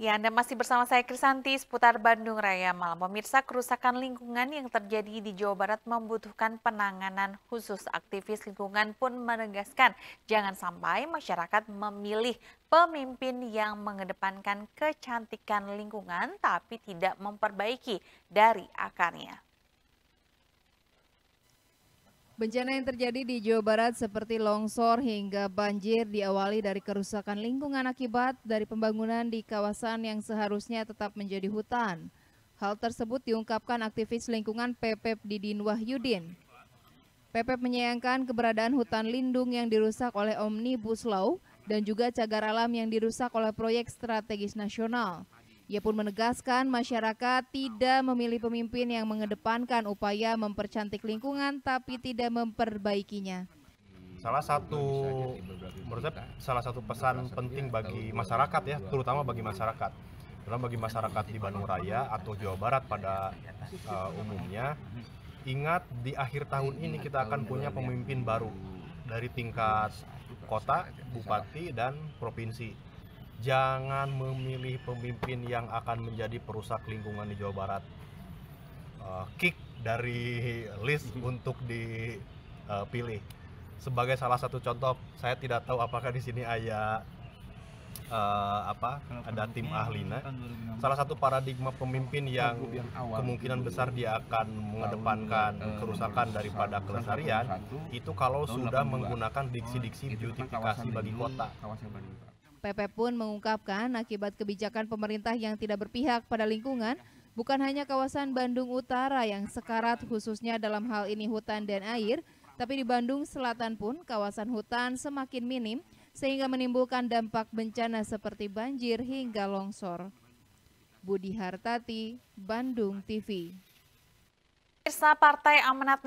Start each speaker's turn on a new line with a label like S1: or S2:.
S1: Ya, Anda masih bersama saya Krisanti seputar Bandung Raya Malam. Pemirsa, kerusakan lingkungan yang terjadi di Jawa Barat membutuhkan penanganan khusus. Aktivis lingkungan pun menegaskan jangan sampai masyarakat memilih pemimpin yang mengedepankan kecantikan lingkungan tapi tidak memperbaiki dari akarnya.
S2: Bencana yang terjadi di Jawa Barat seperti longsor hingga banjir diawali dari kerusakan lingkungan akibat dari pembangunan di kawasan yang seharusnya tetap menjadi hutan. Hal tersebut diungkapkan aktivis lingkungan Pepep Didin Wahyudin. Pepep menyayangkan keberadaan hutan lindung yang dirusak oleh Omnibus Law dan juga cagar alam yang dirusak oleh proyek strategis nasional. Ia pun menegaskan masyarakat tidak memilih pemimpin yang mengedepankan upaya mempercantik lingkungan tapi tidak memperbaikinya.
S3: Salah satu menurut saya salah satu pesan penting bagi masyarakat ya, terutama bagi masyarakat. Terutama bagi masyarakat di Bandung Raya atau Jawa Barat pada uh, umumnya, ingat di akhir tahun ini kita akan punya pemimpin baru dari tingkat kota, bupati dan provinsi jangan memilih pemimpin yang akan menjadi perusak lingkungan di Jawa Barat. Uh, kick dari list untuk dipilih. Eh, Sebagai salah satu contoh, saya tidak tahu apakah di sini ada uh, apa ada tim iya, ahlina. Kan salah satu paradigma pemimpin yang, kemungkinan besar dia akan mengedepankan kerusakan daripada kelestarian itu kalau sudah menggunakan diksi-diksi oh, kan beautifikasi bagi kota.
S2: PP pun mengungkapkan akibat kebijakan pemerintah yang tidak berpihak pada lingkungan, bukan hanya kawasan Bandung Utara yang sekarat khususnya dalam hal ini hutan dan air, tapi di Bandung Selatan pun kawasan hutan semakin minim sehingga menimbulkan dampak bencana seperti banjir hingga longsor. Budi Hartati, Bandung TV. Pemirsa Partai Amanat